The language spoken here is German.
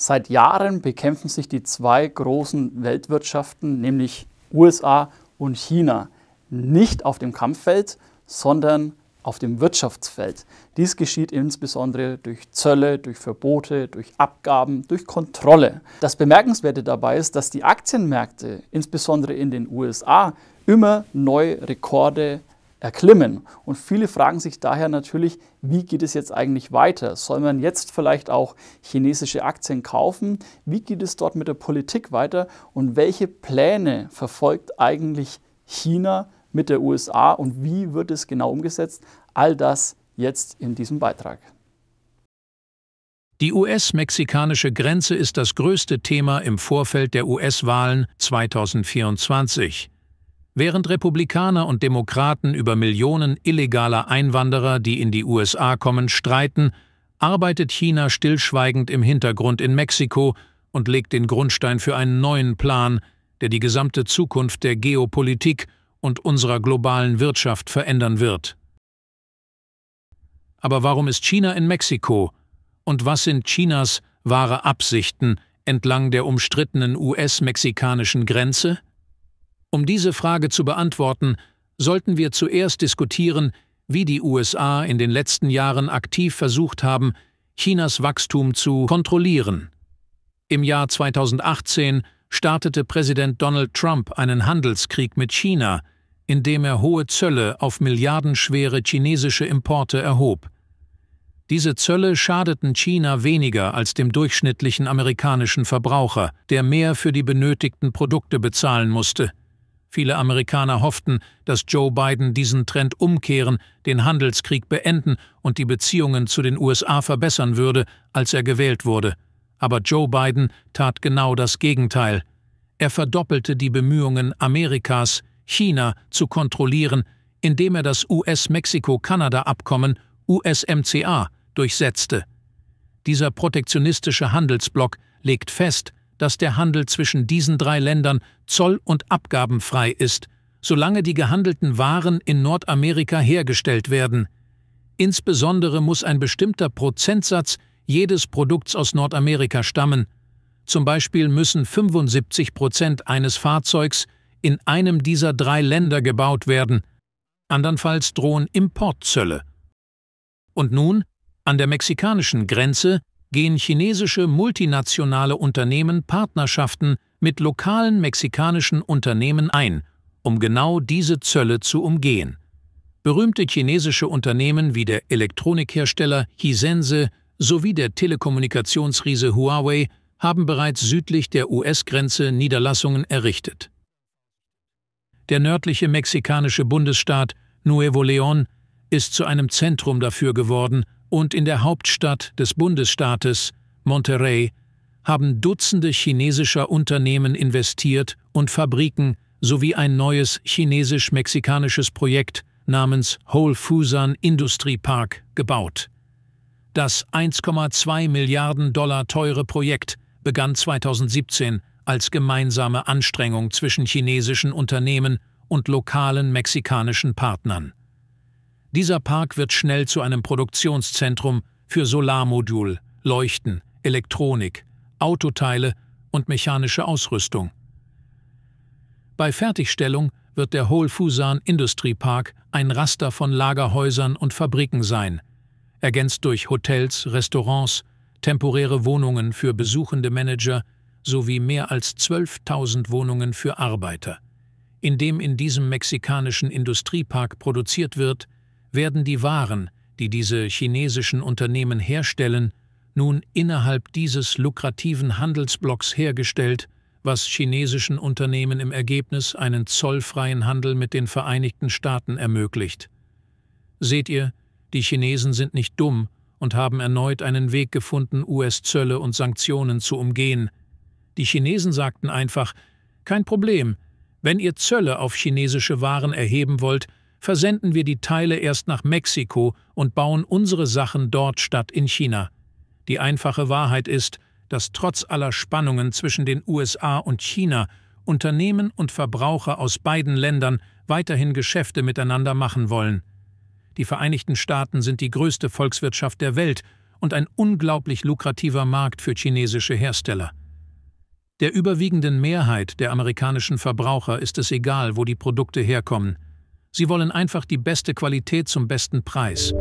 Seit Jahren bekämpfen sich die zwei großen Weltwirtschaften, nämlich USA und China, nicht auf dem Kampffeld, sondern auf dem Wirtschaftsfeld. Dies geschieht insbesondere durch Zölle, durch Verbote, durch Abgaben, durch Kontrolle. Das Bemerkenswerte dabei ist, dass die Aktienmärkte, insbesondere in den USA, immer neue Rekorde erklimmen. Und viele fragen sich daher natürlich, wie geht es jetzt eigentlich weiter? Soll man jetzt vielleicht auch chinesische Aktien kaufen? Wie geht es dort mit der Politik weiter? Und welche Pläne verfolgt eigentlich China mit der USA und wie wird es genau umgesetzt? All das jetzt in diesem Beitrag. Die US-mexikanische Grenze ist das größte Thema im Vorfeld der US-Wahlen 2024. Während Republikaner und Demokraten über Millionen illegaler Einwanderer, die in die USA kommen, streiten, arbeitet China stillschweigend im Hintergrund in Mexiko und legt den Grundstein für einen neuen Plan, der die gesamte Zukunft der Geopolitik und unserer globalen Wirtschaft verändern wird. Aber warum ist China in Mexiko? Und was sind Chinas wahre Absichten entlang der umstrittenen US-mexikanischen Grenze? Um diese Frage zu beantworten, sollten wir zuerst diskutieren, wie die USA in den letzten Jahren aktiv versucht haben, Chinas Wachstum zu kontrollieren. Im Jahr 2018 startete Präsident Donald Trump einen Handelskrieg mit China, indem er hohe Zölle auf milliardenschwere chinesische Importe erhob. Diese Zölle schadeten China weniger als dem durchschnittlichen amerikanischen Verbraucher, der mehr für die benötigten Produkte bezahlen musste. Viele Amerikaner hofften, dass Joe Biden diesen Trend umkehren, den Handelskrieg beenden und die Beziehungen zu den USA verbessern würde, als er gewählt wurde. Aber Joe Biden tat genau das Gegenteil. Er verdoppelte die Bemühungen Amerikas, China zu kontrollieren, indem er das US-Mexiko-Kanada-Abkommen USMCA durchsetzte. Dieser protektionistische Handelsblock legt fest, dass der Handel zwischen diesen drei Ländern zoll- und abgabenfrei ist, solange die gehandelten Waren in Nordamerika hergestellt werden. Insbesondere muss ein bestimmter Prozentsatz jedes Produkts aus Nordamerika stammen. Zum Beispiel müssen 75 Prozent eines Fahrzeugs in einem dieser drei Länder gebaut werden. Andernfalls drohen Importzölle. Und nun, an der mexikanischen Grenze gehen chinesische multinationale Unternehmen Partnerschaften mit lokalen mexikanischen Unternehmen ein, um genau diese Zölle zu umgehen. Berühmte chinesische Unternehmen wie der Elektronikhersteller Hisense sowie der Telekommunikationsriese Huawei haben bereits südlich der US-Grenze Niederlassungen errichtet. Der nördliche mexikanische Bundesstaat Nuevo León ist zu einem Zentrum dafür geworden, und in der Hauptstadt des Bundesstaates, Monterrey, haben Dutzende chinesischer Unternehmen investiert und Fabriken sowie ein neues chinesisch-mexikanisches Projekt namens Whole Fusan Industrie Park gebaut. Das 1,2 Milliarden Dollar teure Projekt begann 2017 als gemeinsame Anstrengung zwischen chinesischen Unternehmen und lokalen mexikanischen Partnern. Dieser Park wird schnell zu einem Produktionszentrum für Solarmodul, Leuchten, Elektronik, Autoteile und mechanische Ausrüstung. Bei Fertigstellung wird der Holfusan Industriepark ein Raster von Lagerhäusern und Fabriken sein, ergänzt durch Hotels, Restaurants, temporäre Wohnungen für besuchende Manager sowie mehr als 12.000 Wohnungen für Arbeiter. Indem in diesem mexikanischen Industriepark produziert wird, werden die Waren, die diese chinesischen Unternehmen herstellen, nun innerhalb dieses lukrativen Handelsblocks hergestellt, was chinesischen Unternehmen im Ergebnis einen zollfreien Handel mit den Vereinigten Staaten ermöglicht. Seht ihr, die Chinesen sind nicht dumm und haben erneut einen Weg gefunden, US-Zölle und Sanktionen zu umgehen. Die Chinesen sagten einfach, kein Problem, wenn ihr Zölle auf chinesische Waren erheben wollt, versenden wir die Teile erst nach Mexiko und bauen unsere Sachen dort statt in China. Die einfache Wahrheit ist, dass trotz aller Spannungen zwischen den USA und China Unternehmen und Verbraucher aus beiden Ländern weiterhin Geschäfte miteinander machen wollen. Die Vereinigten Staaten sind die größte Volkswirtschaft der Welt und ein unglaublich lukrativer Markt für chinesische Hersteller. Der überwiegenden Mehrheit der amerikanischen Verbraucher ist es egal, wo die Produkte herkommen – Sie wollen einfach die beste Qualität zum besten Preis.